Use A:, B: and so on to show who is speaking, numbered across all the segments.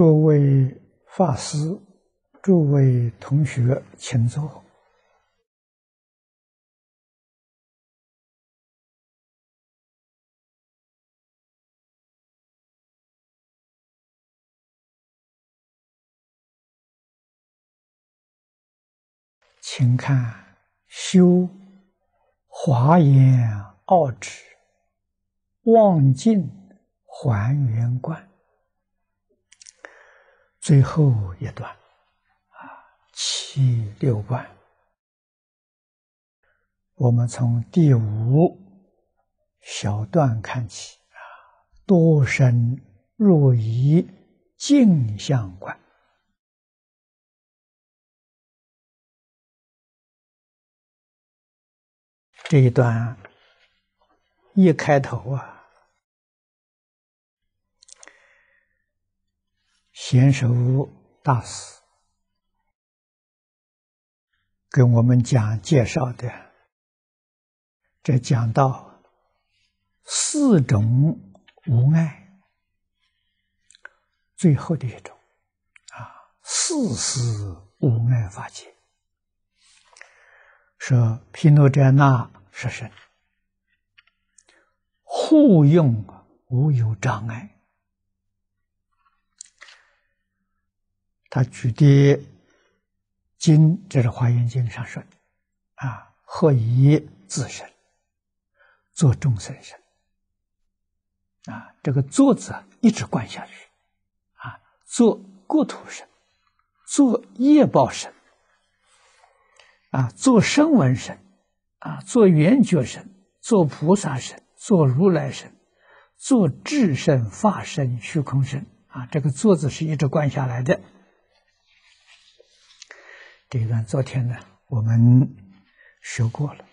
A: 诸位法师，诸位同学，请坐。
B: 请看，修华严奥旨，望尽还原观。最后一段，啊，七六万，我们从第五小段看起，啊，多生若一镜像观。这一段一开头啊。贤首大师跟我们讲介绍的，这讲到四种无碍，最后的一种啊，四四无碍法界，说毗卢遮那是身互用无有障碍。他举的经，这是《华严经》上说的啊，何以自身做众生身？啊，这个“作”字一直贯下去，啊，做国土身，做业报身，啊，做声闻身，啊，做缘觉身，做菩萨身，做如来身，做智身、法身、虚空身。啊，这个“坐”字是一直贯下来的。这一段昨天呢，我们学过了。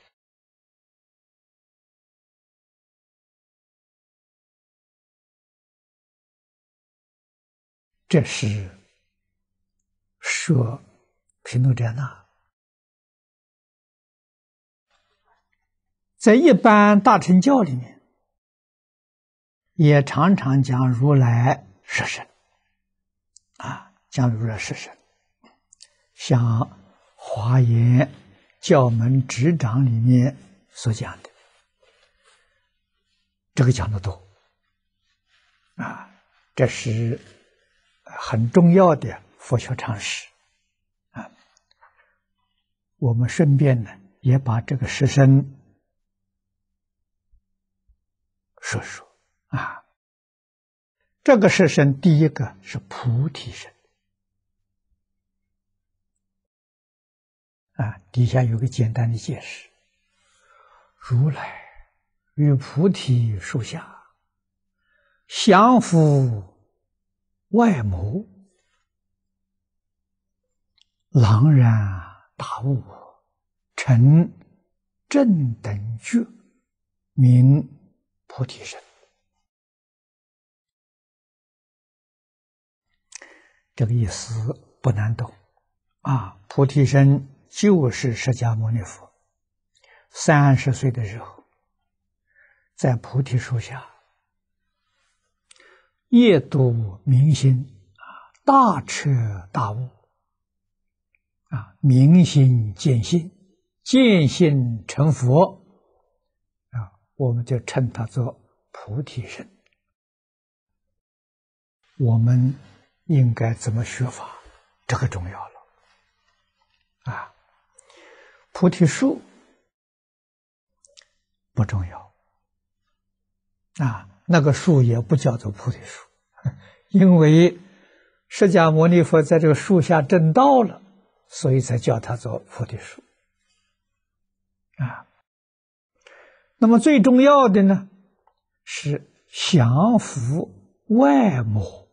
A: 这是说平度遮那，
B: 在一般大乘教里面，也常常讲如来实身，啊，讲如来实身。像《华严教门执掌》里面所讲的，这个讲的多啊，这是很重要的佛学常识啊。我们顺便呢，也把这个十身说说啊。这个十身，第一个是菩提身。啊，底下有个简单的解释：如来与菩提树下降伏外魔，朗然大悟，成正等
A: 觉，名菩提身。
B: 这个意思不难懂啊，菩提身。就是释迦牟尼佛，三十岁的时候，在菩提树下夜读明心啊，大彻大悟啊，明心见性，见性成佛啊，我们就称他做菩提神。我们应该怎么学法？这个重要了。菩提树不重要啊，那个树也不叫做菩提树，因为释迦牟尼佛在这个树下证道了，所以才叫它做菩提树啊。那么最重要的呢，是降服外魔，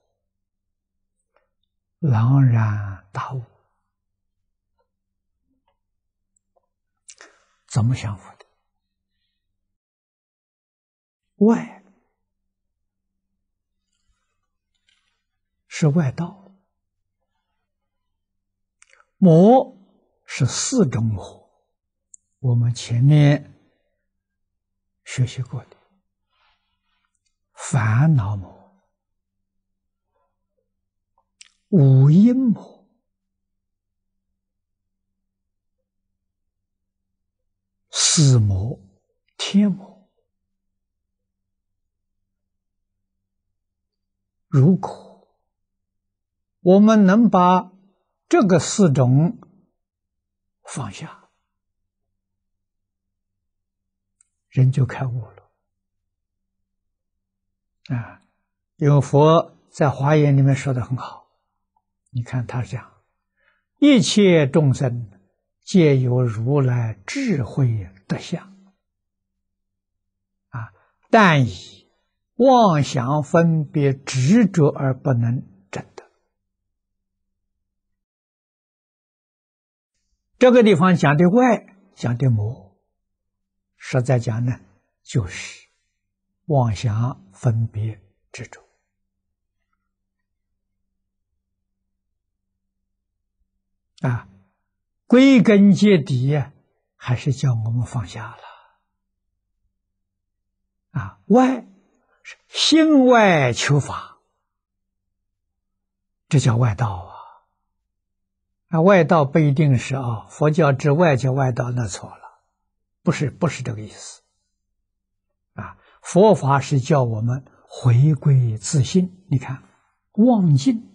B: 朗然大悟。怎么降伏的？外是外道，魔是四种魔，我们前面学习过的烦恼魔、五阴魔。自谋、天魔，如果我们能把这个四种放下，人就开悟了。啊，有佛在《华严》里面说的很好，你看他讲：“一切众生皆有如来智慧。”色相啊，但以妄想分别执着而不能证得。这个地方讲的外，讲的魔，实在讲呢，就是妄想分别执着啊。归根结底呀。还是叫我们放下了啊！外是心外求法，这叫外道啊！那外道不一定是啊，佛教之外叫外道那错了，不是不是这个意思啊！佛法是叫我们回归自信。你看，忘尽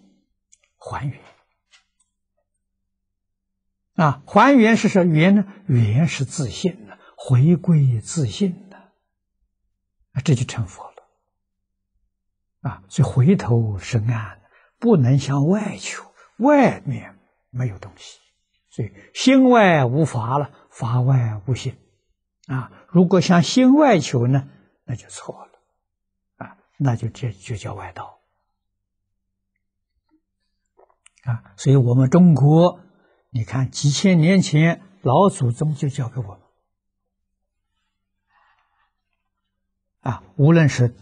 B: 还原。啊，还原是说原呢？原是自信的，回归自信的，啊，这就成佛了。啊，所以回头是岸，不能向外求，外面没有东西，所以心外无法了，法外无心。啊，如果向心外求呢，那就错了，啊，那就这就叫外道。啊，所以我们中国。你看，几千年前老祖宗就教给我们，啊，无论是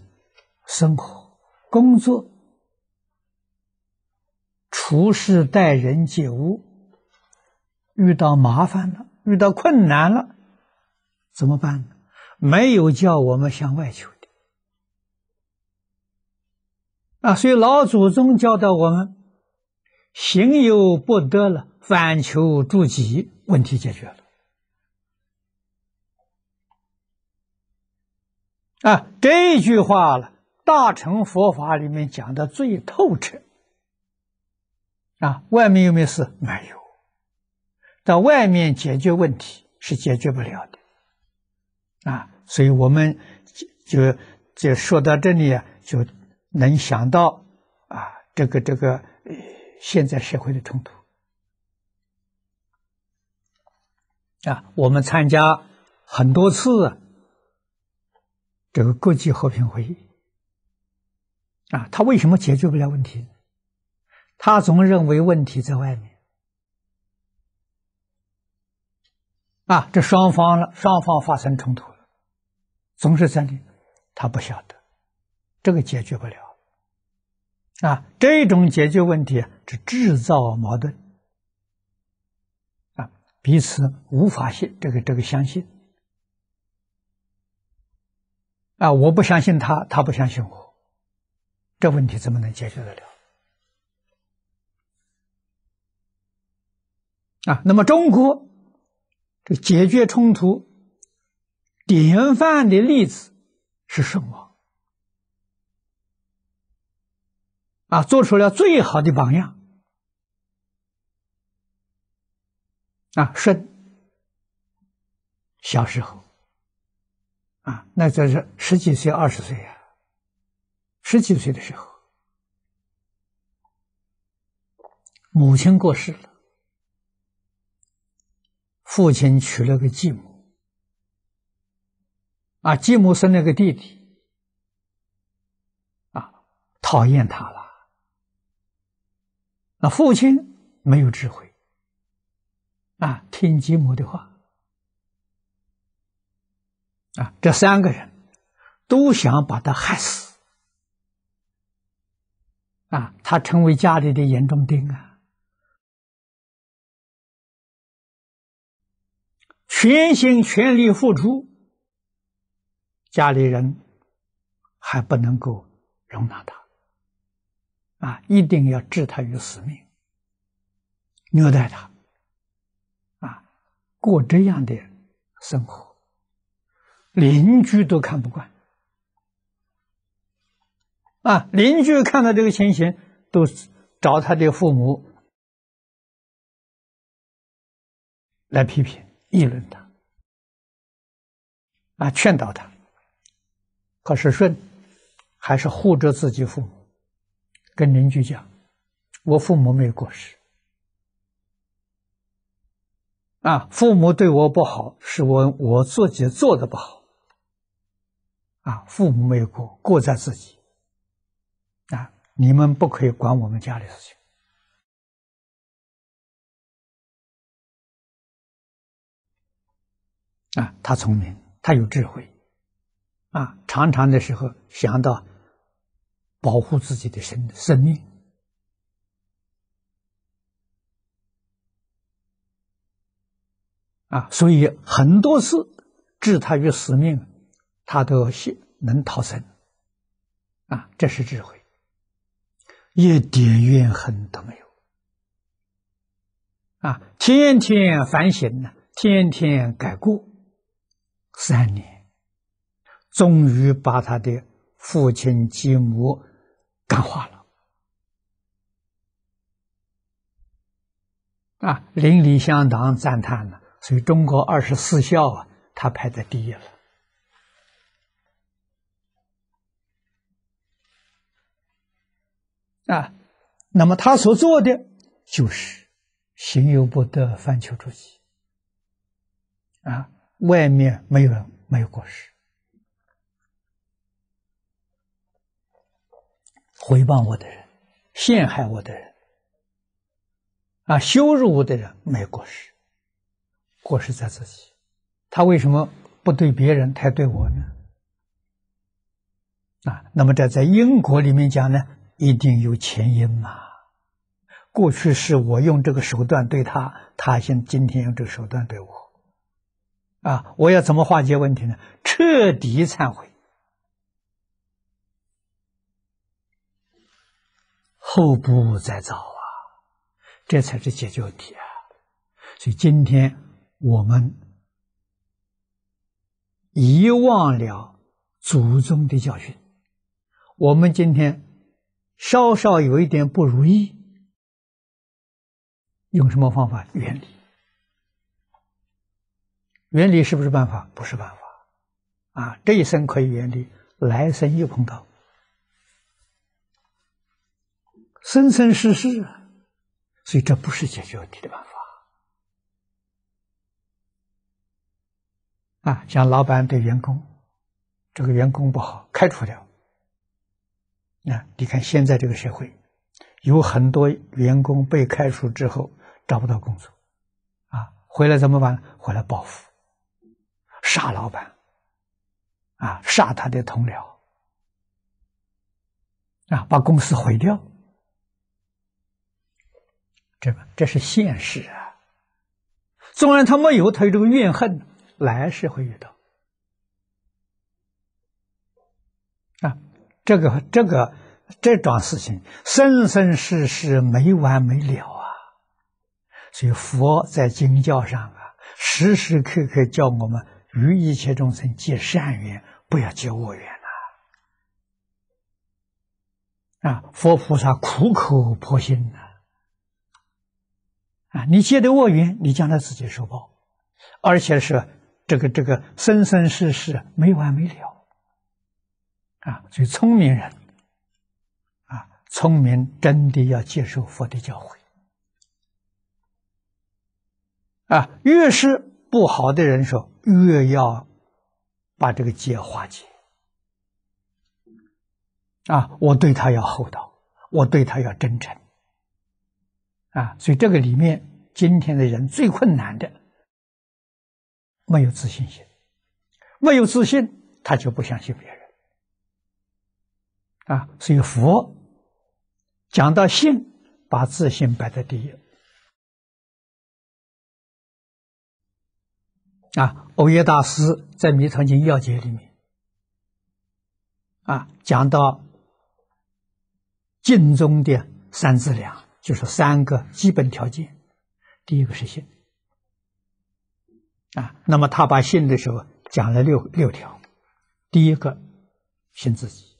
B: 生活、工作、处事、待人接物，遇到麻烦了、遇到困难了，怎么办呢？没有叫我们向外求的，啊，所以老祖宗教导我们。行有不得了，反求诸己，问题解决了。啊，这句话了，大乘佛法里面讲的最透彻。啊，外面有没有事？没有。到外面解决问题是解决不了的。啊，所以我们就就说到这里啊，就能想到啊，这个这个诶。现在社会的冲突啊，我们参加很多次这个国际和平会议啊，他为什么解决不了问题？他总认为问题在外面啊，这双方了，双方发生冲突了，总是在他不晓得，这个解决不了。啊，这种解决问题是制造矛盾，啊，彼此无法信，这个这个相信，啊，我不相信他，他不相信我，这问题怎么能解决得了？啊，那么中国这解决冲突典范的例子是什么？啊，做出了最好的榜样。啊，舜小时候，啊，那就是十几岁、二十岁呀，十几岁的时候，母亲过世了，父亲娶了个继母，啊，继母生了个弟弟，啊，讨厌他了。那父亲没有智慧，啊，听继母的话，啊，这三个人都想把他害死，啊，他成为家里的眼中钉啊，
A: 全心全力付出，
B: 家里人还不能够容纳他。啊，一定要置他于死命，虐待他，啊，过这样的生活，邻居都看不惯。啊，邻居看到这个情形，都找他的父母
A: 来批评、议论他，啊，
B: 劝导他。可是舜还是护着自己父母。跟邻居讲，我父母没有过世，啊，父母对我不好是我我自己做的不好，啊，父母没有过过在自己，啊，你们不可以管我们家的事
A: 情，啊，他聪明，他有智
B: 慧，啊，常常的时候想到。保护自己的生生命啊，所以很多次置他于死命，他都幸能逃生。啊，这是智慧，一点怨恨都没有。啊，天天反省呢，天天改过，三年，终于把他的父亲继母。感化了啊！邻里乡党赞叹了，所以中国二十四孝啊，他排在第一了啊。那么他所做的就是“行有不得，反求诸己”。啊，外面没有人，没有过失。回谤我的人，陷害我的人，啊，羞辱我的人，没过失。过失在自己，他为什么不对别人，太对我呢？啊，那么这在因果里面讲呢，一定有前因嘛。过去是我用这个手段对他，他现今天用这个手段对我。啊，我要怎么化解问题呢？彻底忏悔。后步再造啊，这才是解决问题啊！所以今天我们遗忘了祖宗的教训，我们今天稍稍有一点不如意，用什么方法远理？原理是不是办法？不是办法啊！这一生可以远理，来生又碰到。生生世世，所以这不是解决问题的办法。啊，像老板对员工，这个员工不好，开除掉。那你看现在这个社会，有很多员工被开除之后找不到工作，啊，回来怎么办？回来报复，杀老板，啊，杀他的同僚，啊，把公司毁掉。这个，这是现实啊！纵然他没有，他有这个怨恨，来世会遇到啊！这个、这个、这桩事情，生生世世没完没了啊！所以佛在经教上啊，时时刻刻叫我们与一切众生结善缘，不要结恶缘呐！啊，佛菩萨苦口婆心呐！啊，你结的恶缘，你将来自己受报，而且是这个这个生生世世没完没了。啊，所以聪明人，啊，聪明真的要接受佛的教诲。啊，越是不好的人，说越要把这个结化解。啊，我对他要厚道，我对他要真诚。啊，所以这个里面，今天的人最困难的，没有自信心，没有自信，他就不相信别人。啊，所以佛讲到信，把自信摆在第一。啊，欧耶大师在《弥陀经要解》里面，啊，讲到净中的三字两。就是三个基本条件，第一个是信，啊，那么他把信的时候讲了六六条，第一个信自己，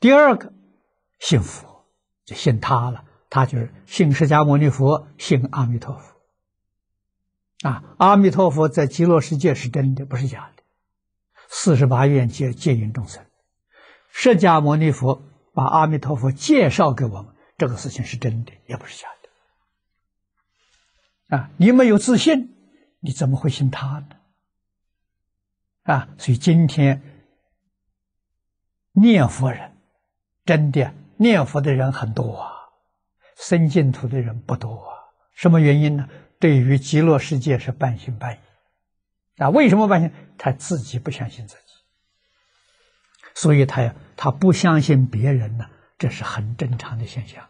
B: 第二个信佛，就信他了，他就是信释迦牟尼佛，信阿弥陀佛，啊，阿弥陀佛在极乐世界是真的，不是假的，四十八愿接接引众生，释迦牟尼佛把阿弥陀佛介绍给我们。这个事情是真的，也不是假的。啊，你没有自信，你怎么会信他呢？啊，所以今天念佛人真的念佛的人很多啊，生净土的人不多啊。什么原因呢？对于极乐世界是半信半疑。啊，为什么半信？他自己不相信自己，所以他他不相信别人呢。这是很正常的现象。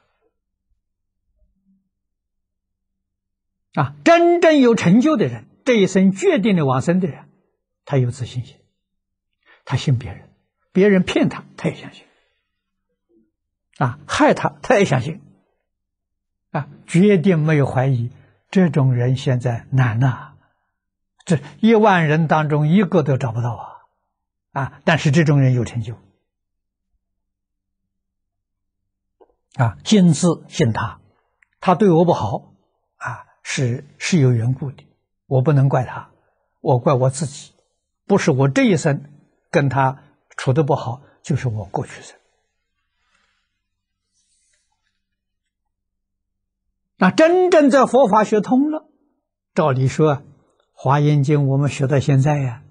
B: 啊，真正有成就的人，这一生决定的往生的人，他有自信心，他信别人，别人骗他他也相信，啊，害他他也相信，啊，决定没有怀疑。这种人现在难呐，这一万人当中一个都找不到啊，啊，但是这种人有成就。啊，信自信他，他对我不好，啊，是是有缘故的，我不能怪他，我怪我自己，不是我这一生跟他处的不好，就是我过去生。那真正在佛法学通了，照理说，《华严经》我们学到现在呀，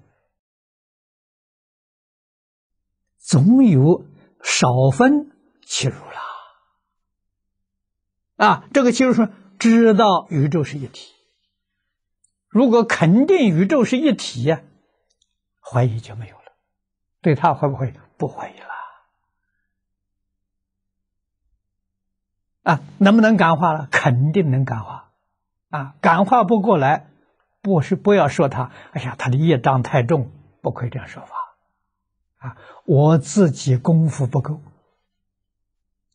B: 总有少分进入了。啊，这个就是说，知道宇宙是一体。如果肯定宇宙是一体呀，怀疑就没有了。对他会不会不怀疑了？啊，能不能感化了？肯定能感化。啊，感化不过来，不是不要说他，哎呀，他的业障太重，不可以这样说法。啊，我自己功夫不够。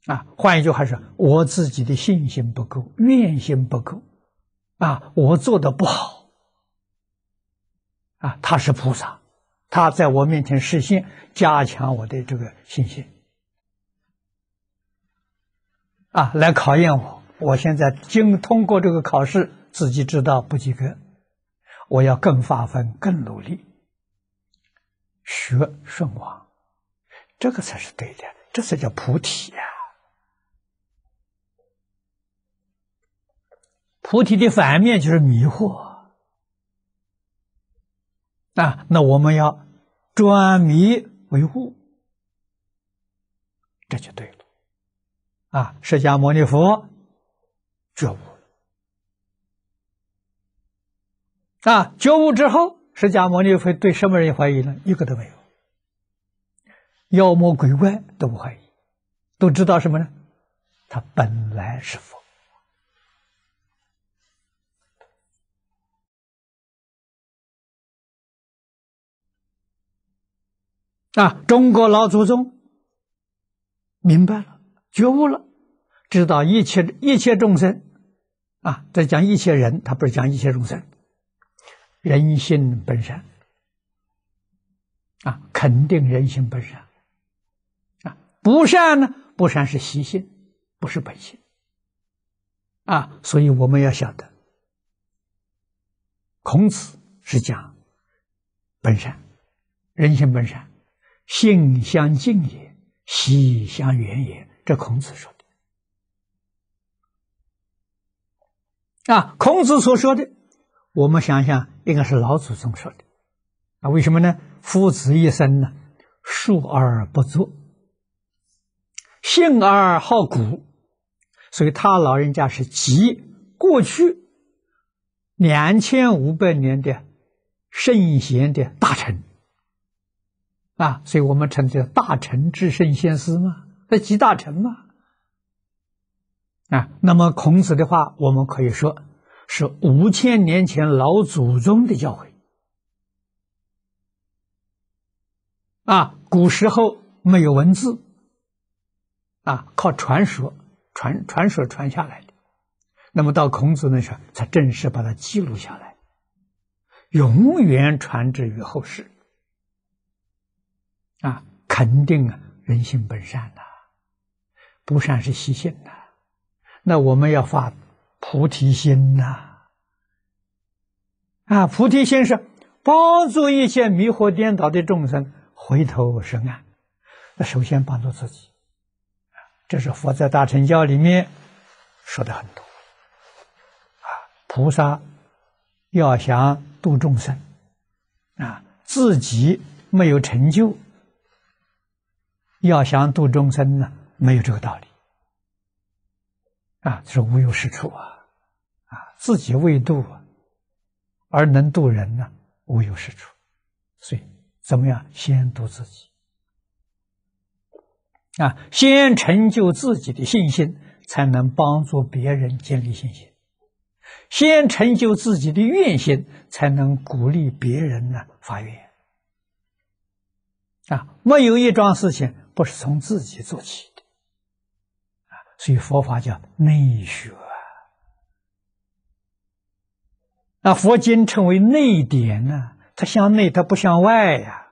B: 啊，换一句话说，我自己的信心不够，愿心不够，啊，我做的不好，啊，他是菩萨，他在我面前实现，加强我的这个信心，啊，来考验我。我现在经通过这个考试，自己知道不及格，我要更发奋，更努力，学顺王，这个才是对的，这才叫菩提呀。菩提的反面就是迷惑啊！那我们要转迷为悟，这就对了啊！释迦牟尼佛觉悟了啊！觉悟之后，释迦牟尼佛对什么人怀疑呢？一个都没有，妖魔鬼怪都不怀疑，都知道什么呢？他本来是佛。啊！中国老祖宗明白了，觉悟了，知道一切一切众生，啊，在讲一切人，他不是讲一切众生。人性本善，啊，肯定人性本善，啊，不善呢？不善是习性，不是本性，啊，所以我们要晓得，孔子是讲本善，人性本善。性相近也，习相远也。这孔子说的啊。孔子所说的，我们想想，应该是老祖宗说的。啊。为什么呢？夫子一生呢，述而不作，性而好古，所以他老人家是集过去两千五百年的圣贤的大成。啊，所以我们称叫大成至圣先师嘛，那集大成嘛。啊，那么孔子的话，我们可以说，是五千年前老祖宗的教诲。啊，古时候没有文字，啊，靠传说传传说传下来的，那么到孔子那时候才正式把它记录下来，永远传之于后世。啊，肯定啊，人性本善呐，不善是习性呐。那我们要发菩提心呐，啊，菩提心是帮助一些迷惑颠倒的众生回头是岸。那首先帮助自己，这是佛在大乘教里面说的很多。啊，菩萨要想度众生，啊，自己没有成就。要想度众生呢，没有这个道理，啊，是无有是处啊，啊，自己未度，而能度人呢，无有是处，所以怎么样？先度自己，啊，先成就自己的信心，才能帮助别人建立信心；，先成就自己的愿心，才能鼓励别人呢发愿，啊，没有一桩事情。不是从自己做起的啊，所以佛法叫内学。那佛经称为内典呢，它向内，它不向外呀。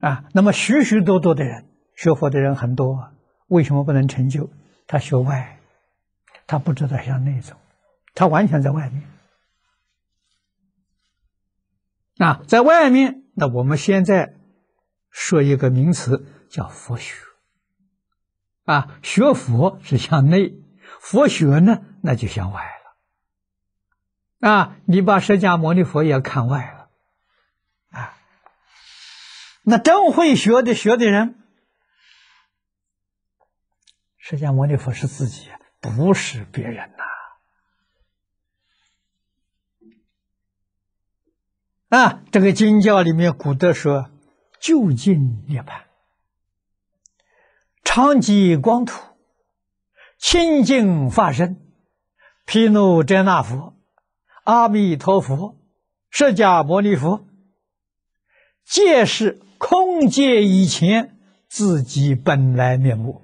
B: 啊，那么许许多多的人学佛的人很多，为什么不能成就？他学外，他不知道向内走，他完全在外面。啊，在外面，那我们现在。说一个名词叫佛学，啊，学佛是向内，佛学呢那就向外了，啊，你把释迦牟尼佛也看外了，啊，那真会学的学的人，释迦牟尼佛是自己，不是别人呐，啊，这个经教里面古德说。就近涅盘，常极光土，清净法身，毗卢遮那佛，阿弥陀佛，释迦牟尼佛，皆是空界以前自己本来面目。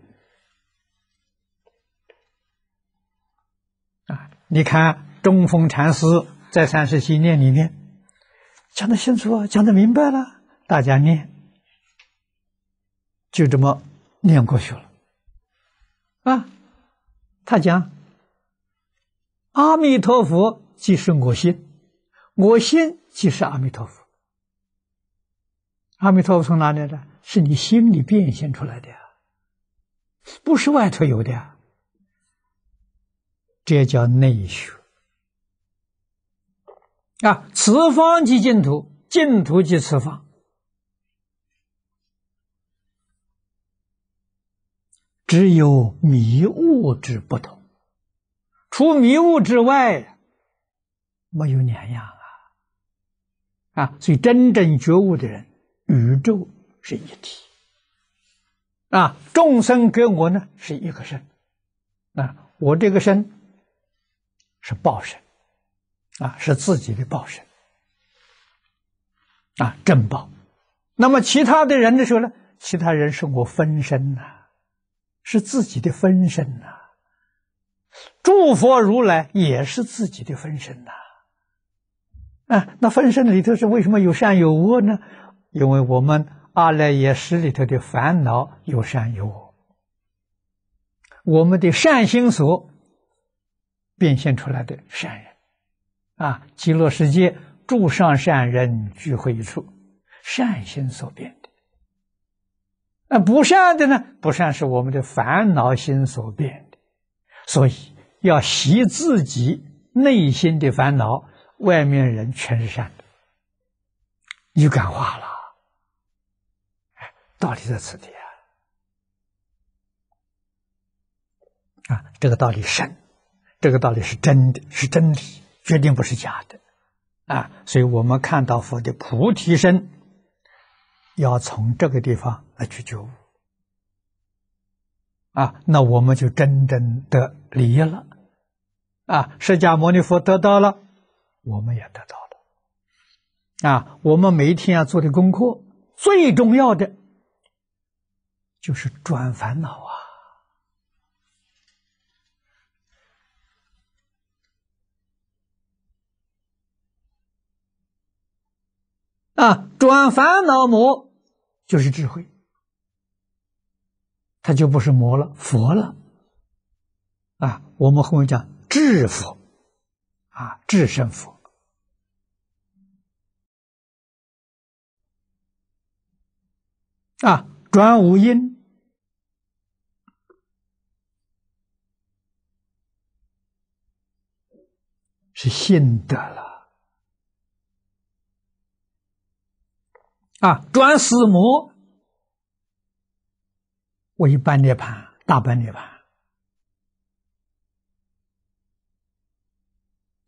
B: 啊！你看，中风禅师在《三十七念》里面讲的清楚啊，讲的明白了。大家念，就这么念过去了。啊，他讲：“阿弥陀佛即是我心，我心即是阿弥陀佛。阿弥陀佛从哪里来？是你心里变现出来的，呀，不是外头有的。呀。这叫内修。啊，此方即净土，净土即此方。”只有迷雾之不同，除迷雾之外，没有两样啊！啊，所以真正觉悟的人，宇宙是一体啊，众生跟我呢是一个身啊，我这个身是报身啊，是自己的报身啊，正报。那么其他的人的时候呢，其他人是我分身呐。是自己的分身呐，诸佛如来也是自己的分身呐。啊，那分身里头是为什么有善有恶呢？因为我们阿赖耶识里头的烦恼有善有恶，我们的善心所变现出来的善人，啊，极乐世界诸上善人聚会一处，善心所变。那不善的呢？不善是我们的烦恼心所变的，所以要习自己内心的烦恼，外面人全是善的，就感化了。道理在此地啊！啊，这个道理深，这个道理是真的，是真理，绝对不是假的。啊，所以我们看到佛的菩提身。要从这个地方来去觉悟，啊，那我们就真正的离了，啊，释迦牟尼佛得到了，我们也得到了，啊，我们每天要做的功课最重要的就是转烦恼啊，啊，转烦恼魔。就是智慧，他就不是魔了，佛了。啊，我们后面讲智佛，啊，智胜佛，
A: 啊，转无音。是信得了。
B: 啊，转世魔为般涅盘，大般涅盘。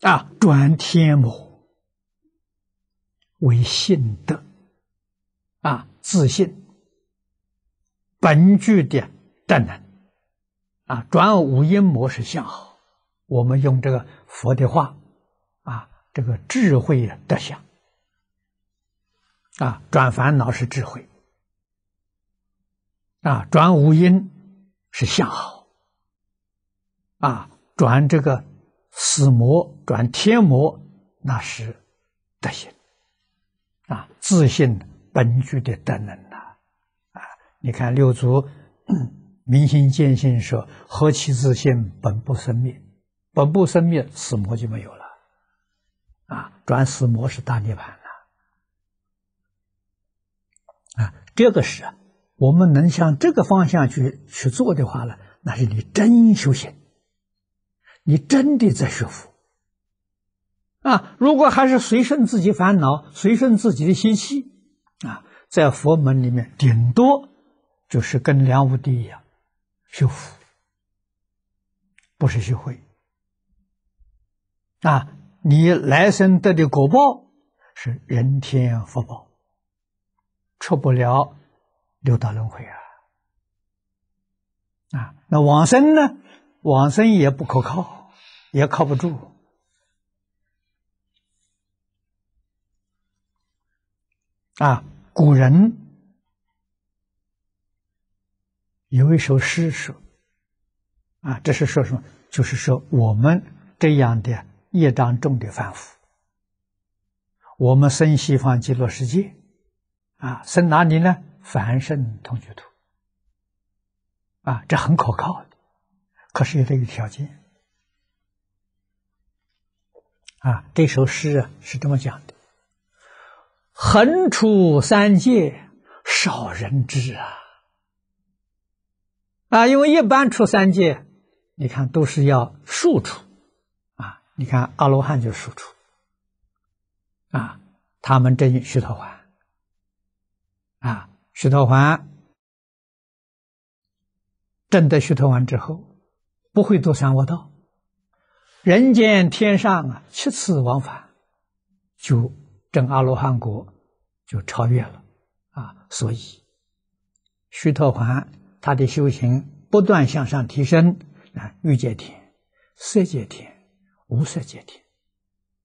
B: 啊，转天魔为信德，啊，自信，本具的正能。啊，转无因模式向好，我们用这个佛的话，啊，这个智慧德相。啊，转烦恼是智慧，啊，转无因是向好，啊，转这个死魔转天魔那是德行，啊，自信本具的德能呐，啊，你看六祖明心见性说何其自信本不生灭，本不生灭死魔就没有了，啊，转死魔是大涅槃。啊，这个是啊，我们能向这个方向去去做的话呢，那是你真修行，你真的在学佛。啊，如果还是随顺自己烦恼，随顺自己的习气，啊，在佛门里面顶多就是跟梁武帝一样，修福，不是学慧。啊，你来生得的果报是人天福报。出不了六道轮回啊！啊，那往生呢？往生也不可靠，也靠不住。啊，古人有一首诗说：“啊，这是说什么？就是说我们这样的业障重的凡夫，我们生西方极乐世界。”啊，生哪里呢？凡圣同居土。啊，这很可靠的，可是有这个条件。啊，这首诗啊是这么讲的：横出三界少人知啊！啊，因为一般出三界，你看都是要竖出，啊，你看阿罗汉就竖出，啊，他们证须陀洹。啊，徐陀环，证得徐陀环之后，不会多三恶道，人间天上啊七次往返，就证阿罗汉果，就超越了啊。所以，徐陀环他的修行不断向上提升啊，欲界天、色界天、无色界天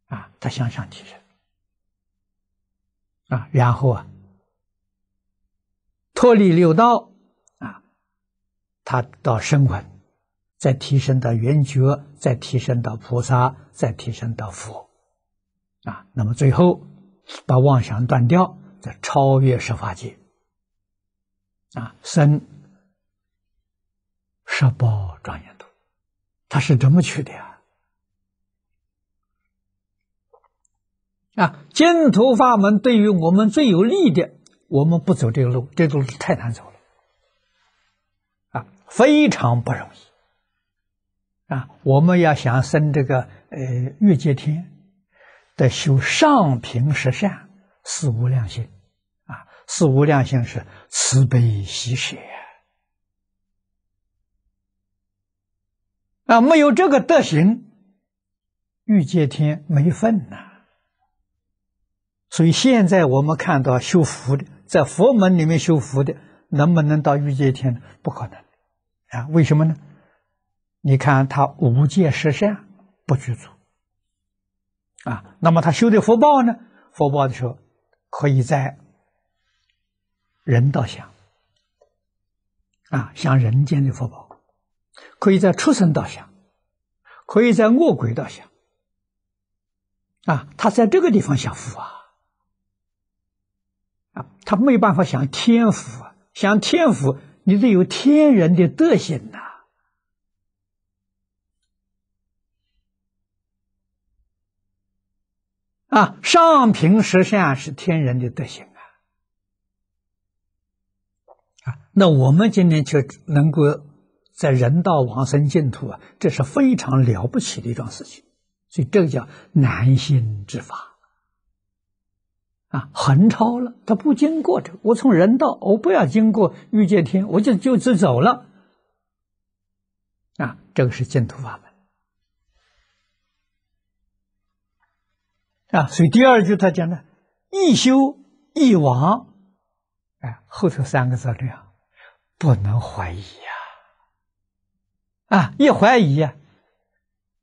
B: 啊，他向上提升啊，然后啊。脱离六道啊，他到声闻，再提升到圆觉，再提升到菩萨，再提升到佛，啊，那么最后把妄想断掉，再超越十法界，啊，生，十宝庄严土，他是怎么去的呀？啊，净土法门对于我们最有利的。我们不走这个路，这路太难走了，啊，非常不容易，啊，我们要想升这个呃欲界天，得修上平十善四无量心，啊，四无量心是慈悲喜舍，啊，没有这个德行，欲界天没份呐。所以现在我们看到修福的。在佛门里面修福的，能不能到欲界天呢？不可能，啊，为什么呢？你看他无戒十善，不具足啊，那么他修的福报呢？福报的时候，可以在人道享，啊，享人间的福报，可以在畜生道享，可以在恶鬼道享，啊，他在这个地方享福啊。啊，他没有办法享天福啊！享天福，你得有天人的德行呐。啊，上品十善是天人的德行啊！啊，那我们今天却能够在人道往生净土啊，这是非常了不起的一桩事情。所以，这个叫难心之法。啊，横超了，他不经过这，我从人道，我不要经过欲界天，我就就直走了。啊，这个是净土法门。啊，所以第二句他讲的“一修一亡”，哎，后头三个字样，不能怀疑呀。啊，一怀疑，呀、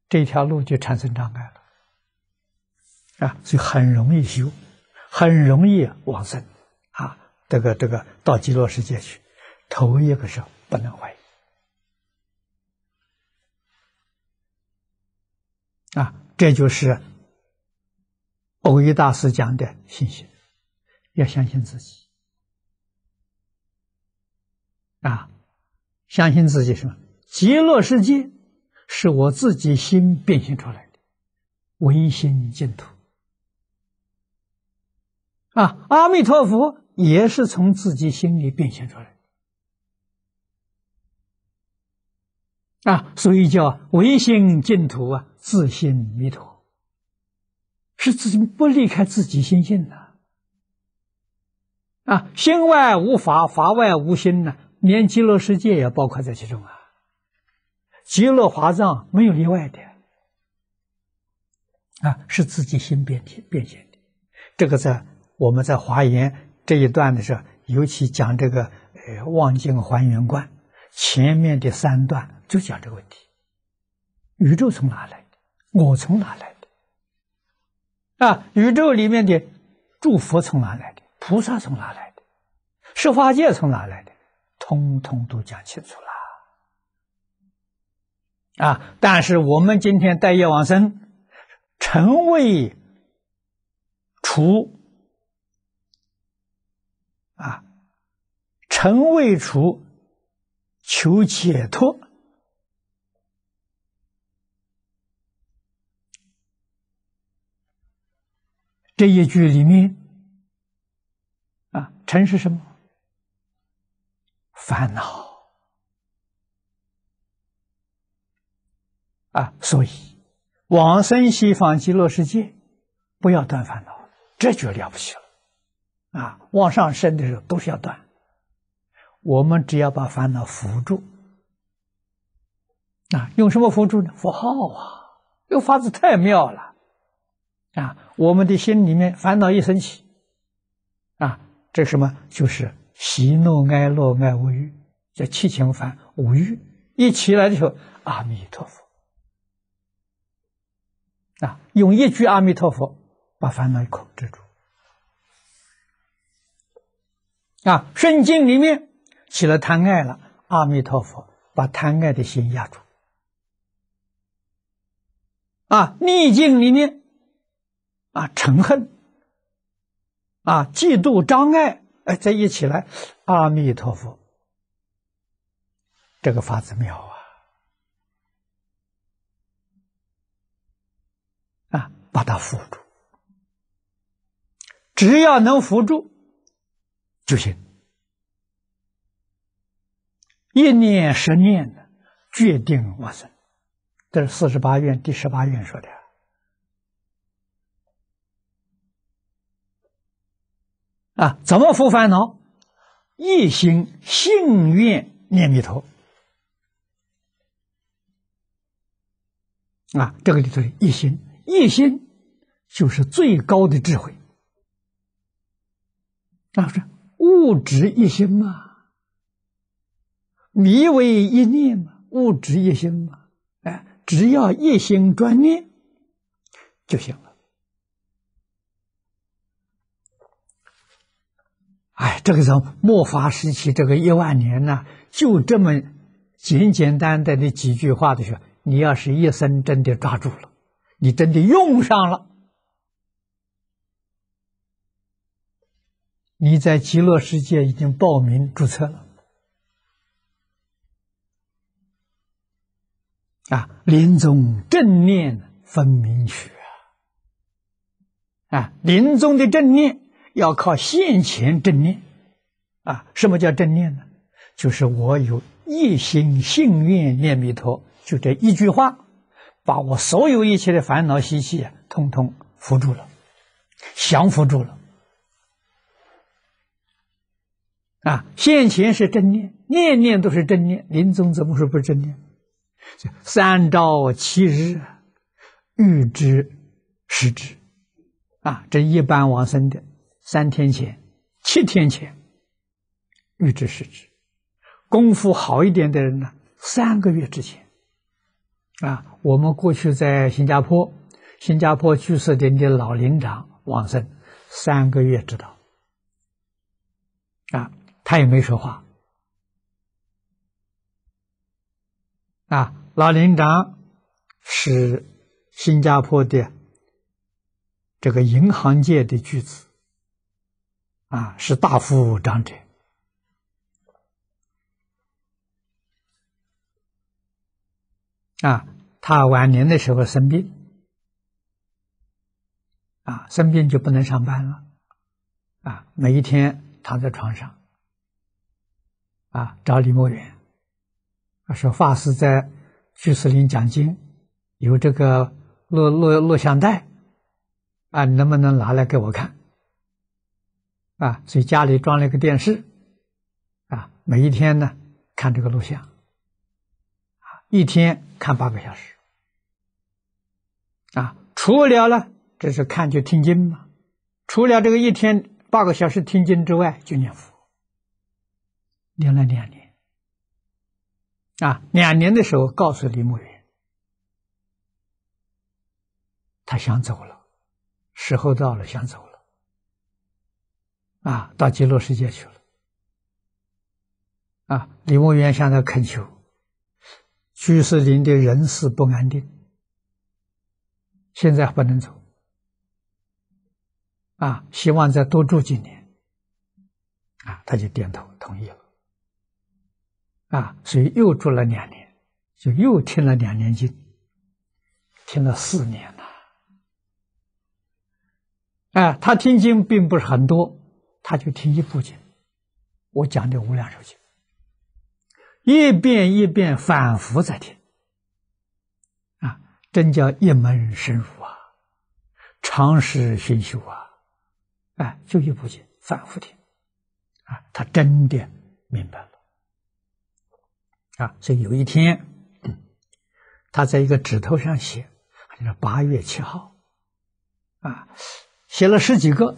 B: 这条路就产生障碍了。啊，所以很容易修。很容易往生，啊，这个这个到极乐世界去，头一个是不能怀疑，啊，这就是，欧一大师讲的信心，要相信自己，啊，相信自己什么？极乐世界是我自己心变现出来的唯心净土。啊，阿弥陀佛也是从自己心里变现出来啊，所以叫唯心净土啊，自心弥陀。是自己不离开自己心性的啊，心外无法，法外无心呢？连极乐世界也包括在其中啊，极乐华藏没有例外的，啊，是自己心变体变现的，这个在。我们在华严这一段的时候，尤其讲这个“呃望境还原观”，前面的三段就讲这个问题：宇宙从哪来的？我从哪来的？啊，宇宙里面的诸佛从哪来的？菩萨从哪来的？十法界从哪来的？通通都讲清楚了。啊，但是我们今天带业往生，成为除。啊，臣未除，求解脱。这一句里面，啊，尘是什么？烦恼。啊，所以往生西方极乐世界，不要断烦恼，这就了不起了。啊，往上升的时候都是要断。我们只要把烦恼扶住啊，用什么扶住呢？符号啊，这个法子太妙了，啊，我们的心里面烦恼一生起，啊，这什么就是喜怒哀乐爱无欲，叫七情烦无欲一起来的时候，阿弥陀佛，啊，用一句阿弥陀佛把烦恼控制住。啊，顺境里面起了贪爱了，阿弥陀佛，把贪爱的心压住。啊，逆境里面，啊，嗔恨，啊，嫉妒、障碍，哎，在一起来，阿弥陀佛，这个法子妙啊！啊，把它扶住，只要能扶住。就行，一念十念的决定往生，这是四十八愿第十八愿说的啊。怎么除烦恼？一心信愿念弥陀啊！这个里头一心，一心就是最高的智慧。啊，是。物质一心嘛，迷为一念嘛，物质一心嘛，哎，只要一心专念就行了。哎，这个从末法时期这个一万年呢，就这么简简单单的几句话的事你要是一生真的抓住了，你真的用上了。你在极乐世界已经报名注册了，啊，临终正念分明许啊，啊，临终的正念要靠现前正念，啊，什么叫正念呢？就是我有一心信愿念弥陀，就这一句话，把我所有一切的烦恼习气啊，通通扶住了，降服住了。啊，现前是正念，念念都是正念。临终怎么说不正念？三朝七日预知时知，啊，这一般往生的三天前、七天前预知时知。功夫好一点的人呢，三个月之前，啊，我们过去在新加坡，新加坡居士林的老林长往生三个月知道，啊。他也没说话。啊，老林长是新加坡的这个银行界的巨子，啊，是大富长者。啊，他晚年的时候生病，啊，生病就不能上班了，啊，每一天躺在床上。啊，找李墨远，啊，说法师在巨石林讲经，有这个录录录像带，啊，能不能拿来给我看？啊，所以家里装了一个电视，啊，每一天呢看这个录像，啊，一天看八个小时，啊，除了呢，这是看就听经嘛，除了这个一天八个小时听经之外，就念佛。练了两年，啊，两年的时候告诉李牧云，他想走了，时候到了，想走了，啊，到极乐世界去了，啊，李牧云向他恳求，居士林的人事不安定，现在不能走，啊，希望再多住几年，啊，他就点头同意了。啊，所以又住了两年，就又听了两年经，听了四年了。啊，他听经并不是很多，他就听一部经，我讲的《无量寿经》，一遍一遍反复在听。啊，真叫一门深入啊，长时熏修啊，哎，就一部经反复听，啊，他真的明白了。啊，所以有一天，他在一个纸头上写，就是八月七号，啊，写了十几个。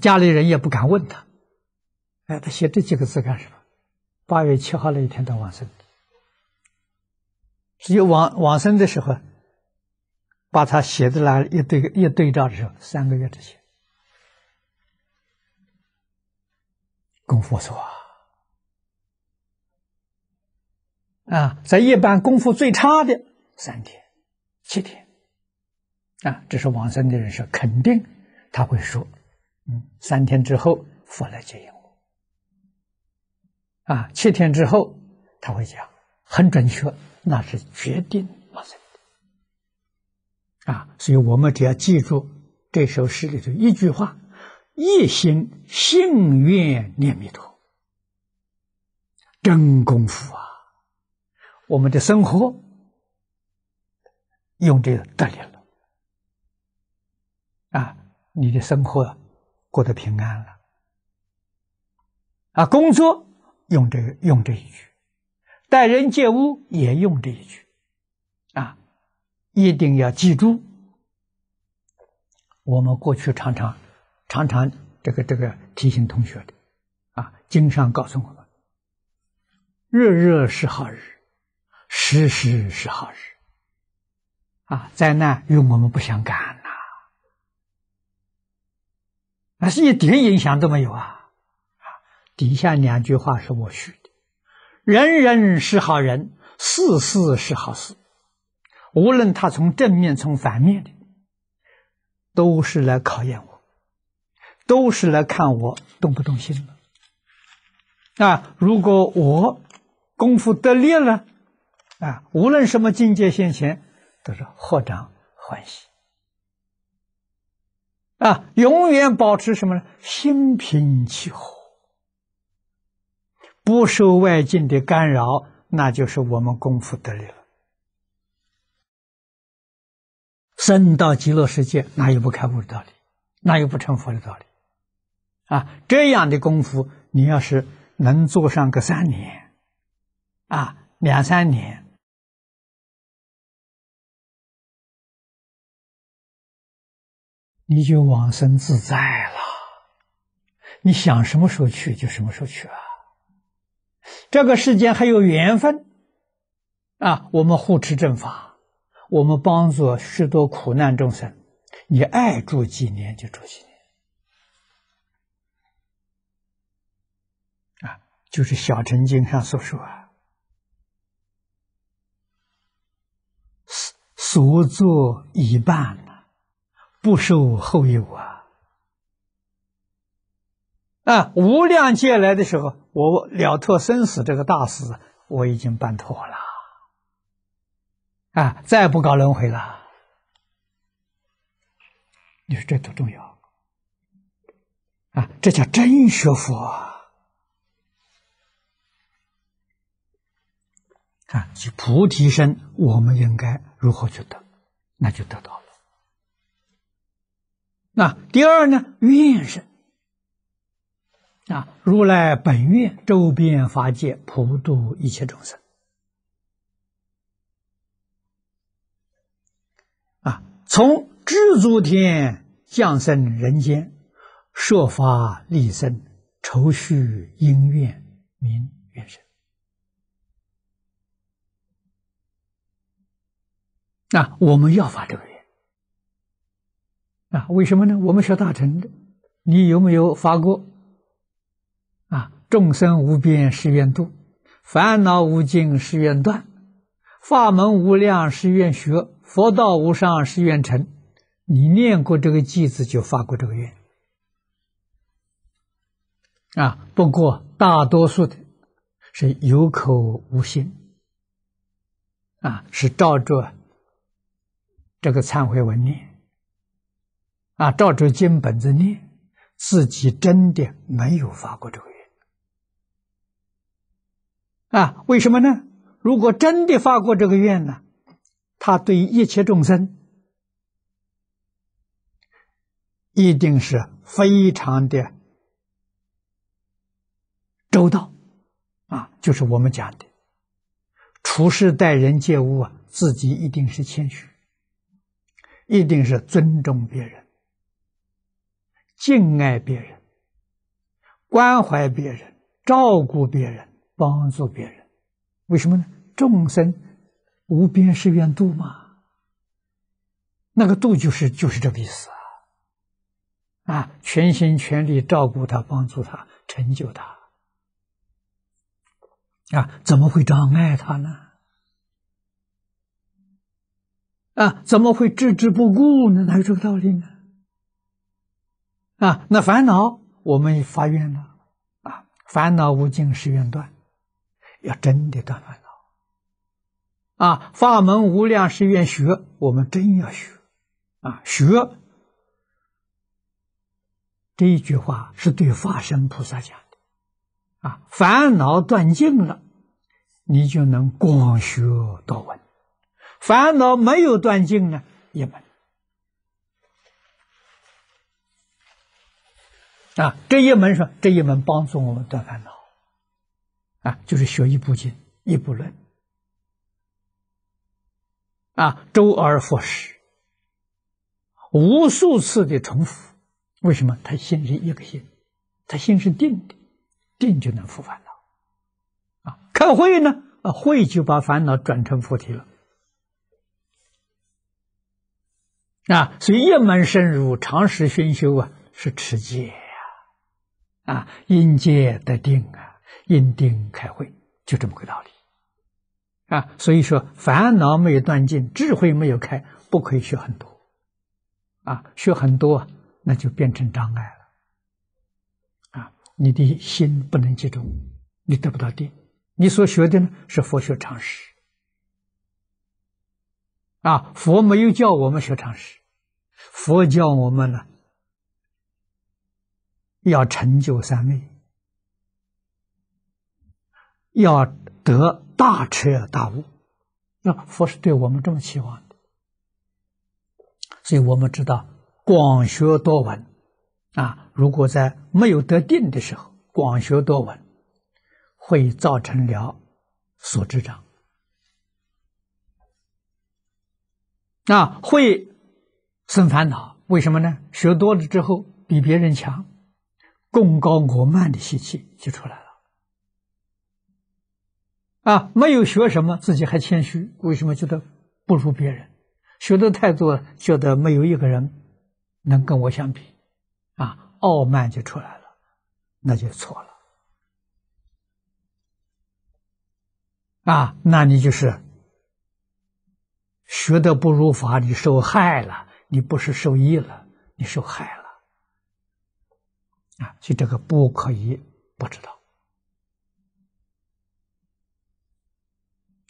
B: 家里人也不敢问他，哎，他写这几个字干什么？八月七号那一天到往生，只有往往生的时候，把他写的那一对一对照的时候，三个月之前，功夫多。啊，在一般功夫最差的三天、七天，啊，这是往生的人是肯定他会说：“嗯，三天之后佛来接引我。”啊，七天之后他会讲，很准确，那是决定往生的。啊，所以我们只要记住这首诗里头一句话：“一心信愿念弥陀，真功夫啊！”我们的生活用这个得力了啊！你的生活过得平安了啊！工作用这个用这一句，待人接物也用这一句啊！一定要记住，我们过去常常常常这个这个提醒同学的啊，经常告诉我们，日日是好日。时时是好事，啊，灾难与我们不相干呐，那是一点影响都没有啊！啊，底下两句话是我续的：人人是好人，事事是好事。无论他从正面、从反面的，都是来考验我，都是来看我动不动心了。啊，如果我功夫得力了。啊，无论什么境界现前，都是扩张欢喜。啊，永远保持什么呢？心平气和，不受外境的干扰，那就是我们功夫得力了。身到极乐世界，哪有不开悟的道理？哪有不成佛的道理？啊，这样的功夫，你要是能做上个三年，啊，两三年。你就往生自在了，你想什么时候去就什么时候去啊！这个世间还有缘分啊，我们护持正法，我们帮助许多苦难众生，你爱住几年就住几年啊！就是《小乘经》上所说啊，所作一半。不受后有啊！啊，无量界来的时候，我了脱生死这个大事我已经办妥了，啊，再不搞轮回了。你说这多重要啊！这叫真学佛啊！就菩提身，我们应该如何去得，那就得到了。那第二呢？愿神啊！如来本愿，周遍法界，普度一切众生啊！从知足天降生人间，设法立身，愁绪因愿，名愿神。那我们要发这个。愿。啊，为什么呢？我们学大乘的，你有没有发过？啊，众生无边誓愿度，烦恼无尽誓愿断，法门无量誓愿学，佛道无上誓愿成。你念过这个偈子，就发过这个愿。啊，不过大多数的是有口无心，啊，是照着这个忏悔文念。啊，照着经本子念，自己真的没有发过这个愿。啊，为什么呢？如果真的发过这个愿呢，他对一切众生一定是非常的周到，啊，就是我们讲的处事待人接物啊，自己一定是谦虚，一定是尊重别人。敬爱别人，关怀别人，照顾别人，帮助别人，为什么呢？众生无边誓愿度嘛，那个度就是就是这个意思啊！啊，全心全力照顾他，帮助他，成就他，啊，怎么会障碍他呢？啊，怎么会置之不顾呢？哪有这个道理呢？啊，那烦恼我们发愿了啊，烦恼无尽誓愿断，要真的断烦恼啊，法门无量誓愿学，我们真要学啊，学这一句话是对化身菩萨讲的啊，烦恼断尽了，你就能广学多闻，烦恼没有断尽呢，也没。啊，这一门说这一门帮助我们断烦恼，啊，就是学一步进一步论，啊，周而复始，无数次的重复。为什么？他心是一个心，他心是定的，定就能复烦恼。啊，开会呢，啊，会就把烦恼转成菩提了。啊，所以一门深入，长时熏修啊，是持戒。啊，因戒得定啊，因定开慧，就这么个道理啊。所以说，烦恼没有断尽，智慧没有开，不可以学很多啊。学很多，那就变成障碍了啊。你的心不能集中，你得不到定，你所学的呢是佛学常识啊。佛没有教我们学常识，佛教我们呢。要成就三昧，要得大彻大悟，那佛是对我们这么期望的。所以我们知道广学多闻，啊，如果在没有得定的时候广学多闻，会造成了所知障，啊，会生烦恼。为什么呢？学多了之后比别人强。功高我慢的习气就出来了，啊，没有学什么，自己还谦虚，为什么觉得不如别人？学的太多觉得没有一个人能跟我相比，啊，傲慢就出来了，那就错了。啊，那你就是学的不如法，你受害了，你不是受益了，你受害了。啊，所以这个不可以不知道。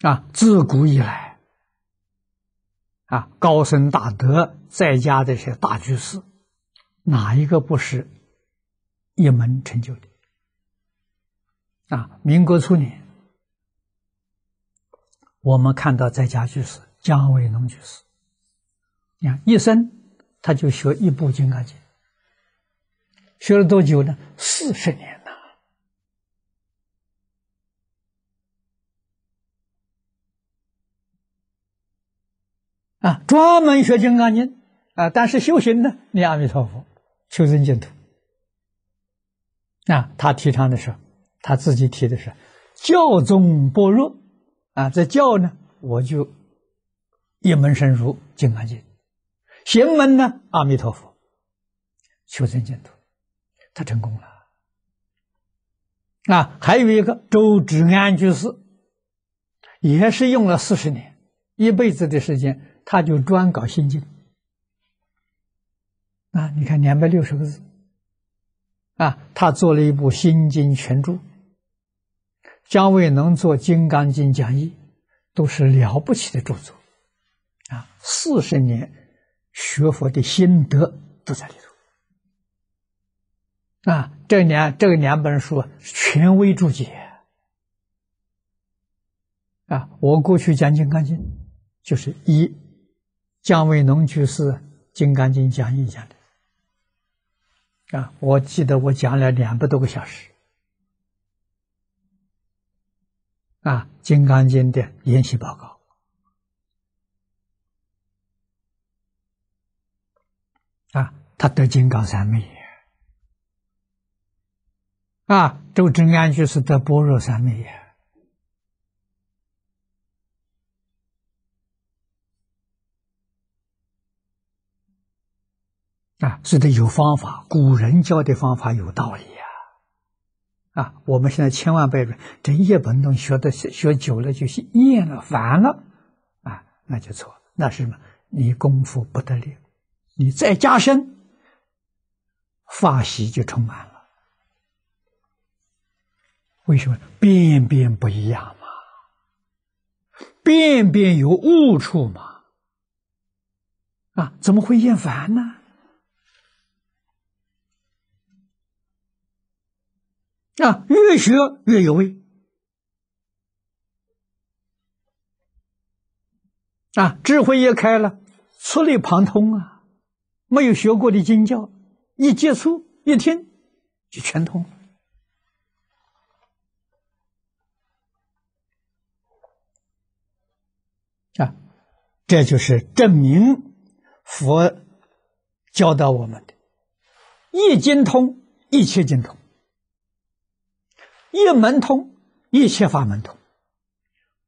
B: 啊，自古以来，啊，高僧大德在家这些大居士，哪一个不是一门成就的？啊，民国初年，我们看到在家居士姜维农居士，你看一生他就学一部金刚经。学了多久呢？四十年呐！啊，专门学金刚经啊，但是修行呢，念阿弥陀佛，求生净土。啊，他提倡的是，他自己提的是，教中般若啊，这教呢，我就一门深入金刚经，行门呢，阿弥陀佛，求生净土。他成功了，啊！还有一个周至安居士，也是用了四十年、一辈子的时间，他就专搞心经。啊！你看两百六十个字，啊！他做了一部《心经全注》，姜维能做《金刚经讲义》，都是了不起的著作，啊！四十年学佛的心得都在里头。啊，这两这两本书权威注解啊！我过去讲《金刚经》，就是一姜维农居士《金刚经》讲义讲的啊！我记得我讲了两百多个小时啊，《金刚经》的研习报告啊，他得金刚三昧。啊，周真安就是得般若三昧呀！啊，是得有方法，古人教的方法有道理呀！啊，我们现在千万不要这一本本学的学久了就厌了、烦了，啊，那就错，那是什么？你功夫不得力，你再加深，法喜就充满了。为什么？遍遍不一样嘛，遍遍有误处嘛，啊，怎么会厌烦呢？
A: 啊，越学越有味，
B: 啊，智慧一开了，触类旁通啊，没有学过的经教，一接触一听就全通。啊，这就是证明佛教导我们的：一精通一切精通，一门通一切法门通。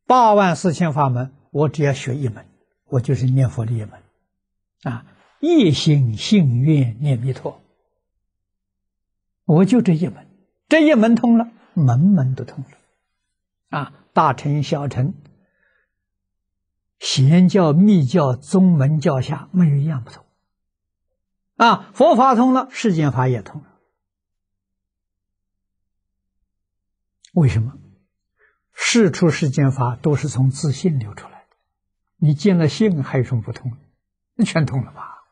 B: 八万四千法门，我只要学一门，我就是念佛的一门啊！一心信愿念弥陀，我就这一门，这一门通了，门门都通了啊！大乘小乘。邪教、密教、宗门教下没有一样不通，啊，佛法通了，世间法也通了。为什么？事出世间法都是从自信流出来的，你见了性还有什么不通那全通了吧？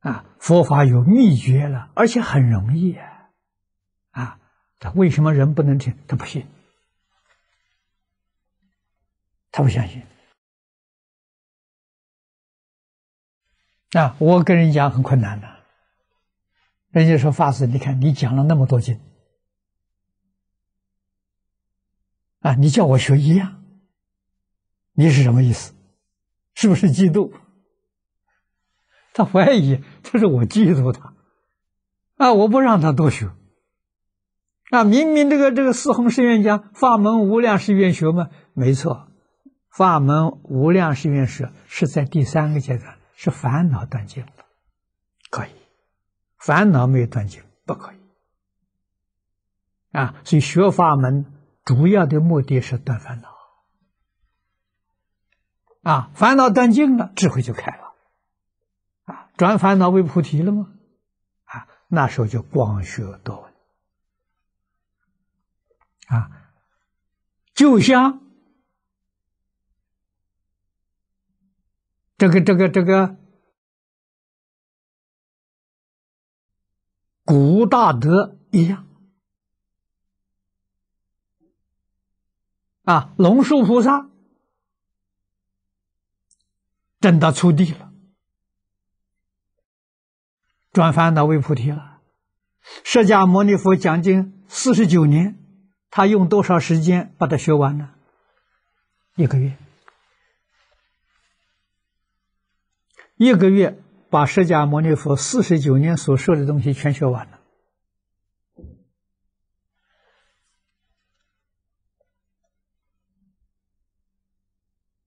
B: 啊，佛法有秘诀了，而且很容易啊！他为什么人不能听？他不信。他不相信啊！我跟人讲很困难的，人家说法师，你看你讲了那么多经，啊，你叫我学一样，你是什么意思？是不是嫉妒？他怀疑这是我嫉妒他啊！我不让他多学。那明明这个这个四弘誓愿家法门无量誓愿学嘛，没错。法门无量誓愿事是在第三个阶段是烦恼断尽了，可以；烦恼没有断尽，不可以。啊，所以学法门主要的目的是断烦恼。啊，烦恼断尽了，智慧就开了。啊，转烦恼为菩提了吗？啊，那时候就广学多闻。啊，就像。这个这个这个
A: 古大
B: 德一样啊，龙树菩萨真的出地了，转凡到为菩提了。释迦牟尼佛讲经四十九年，他用多少时间把它学完呢？一个月。一个月把释迦牟尼佛四十九年所说的东西全学完了，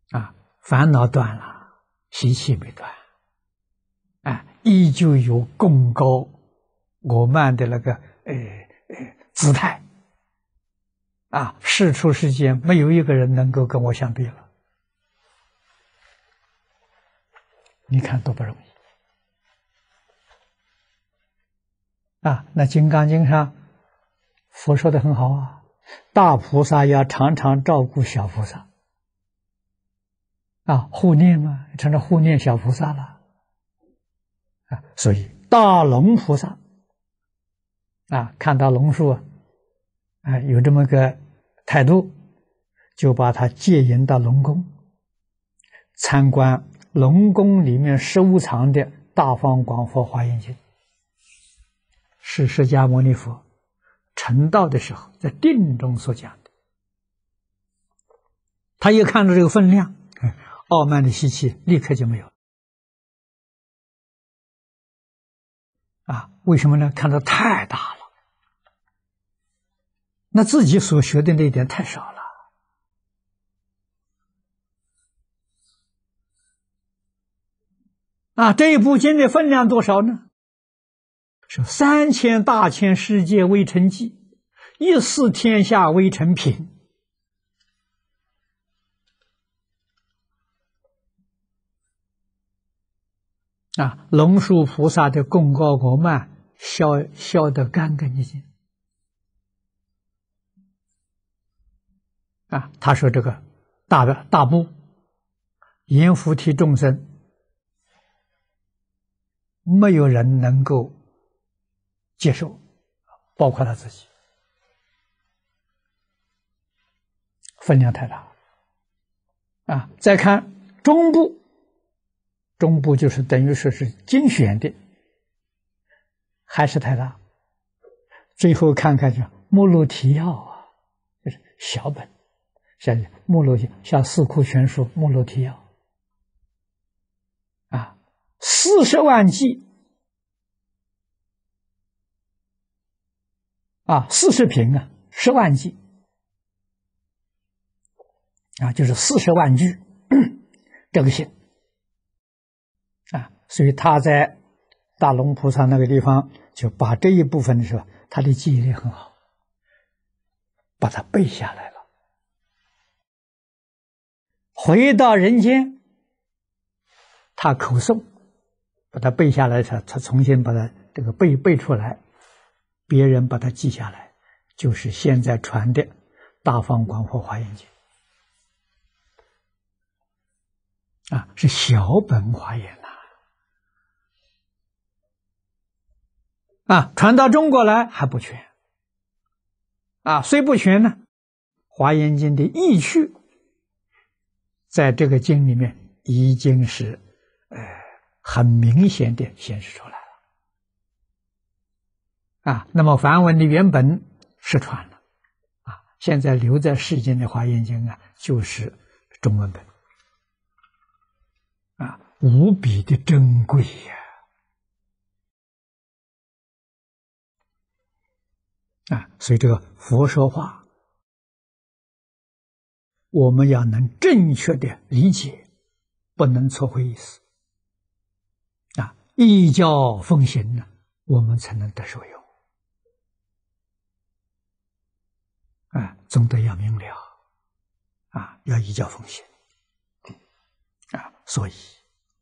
B: 啊，烦恼断了，习气没断，啊，依旧有功高我慢的那个诶姿态，啊，世出世间没有一个人能够跟我相比了。你看多不容易啊！那《金刚经》上，佛说的很好啊，大菩萨要常常照顾小菩萨，啊，护念嘛，成了护念小菩萨了，啊，所以大龙菩萨，啊，看到龙树，啊，有这么个态度，就把他戒引到龙宫参观。龙宫里面收藏的《大方广佛华严经》，是释迦牟尼佛成道的时候在定中所讲的。他一看到这个分量，傲慢的习气立刻就没有了。
A: 啊，为什么呢？看的太大了，
B: 那自己所学的那一点太少了。啊，这一部经的分量多少呢？说三千大千世界未成记，一四天下未成品。啊，龙树菩萨的功高国迈，消消得干干净净。啊，他说这个大的大部，阎菩提众生。没有人能够接受，包括他自己，分量太大啊！再看中部，中部就是等于说是精选的，还是太大。最后看看叫目录提要啊，就是小本，像目录像《四库全书》目录提要。四十万计啊，四十平啊，十万计啊，就是四十万句，这个信。啊。所以他在大龙菩萨那个地方，就把这一部分的时候，他的记忆力很好，把它背下来了。回到人间，他口诵。把它背下来，他他重新把它这个背背出来，别人把它记下来，就是现在传的《大方广佛华严经》啊，是小本华严呐，啊，传到中国来还不全，啊，虽不全呢，《华严经》的意趣，在这个经里面已经是，哎。很明显的显示出来了，啊，那么梵文的原本失传了，啊，现在留在世间的华严经啊，就是中文本，啊，无比的
A: 珍贵呀，
B: 啊，所以这个佛说话，我们要能正确的理解，不能错会意思。一教奉行呢，我们才能得受用。啊，总得要明了，啊，要一教奉行，啊，所以，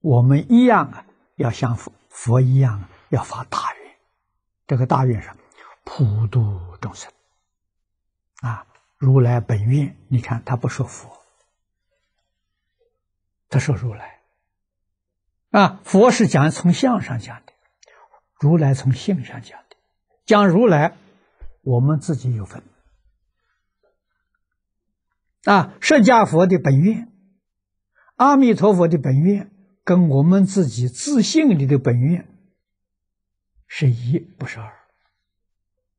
B: 我们一样啊，要像佛一样，要发大愿，这个大愿上普度众生，啊，如来本愿，你看他不说佛，他说如来。啊，佛是讲从相上讲的，如来从性上讲的。讲如来，我们自己有分。啊，释迦佛的本愿，阿弥陀佛的本愿，跟我们自己自性里的本愿是一，不是二。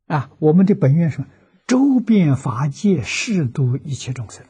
B: 啊，我们的本愿是周遍法界，是度一切众生。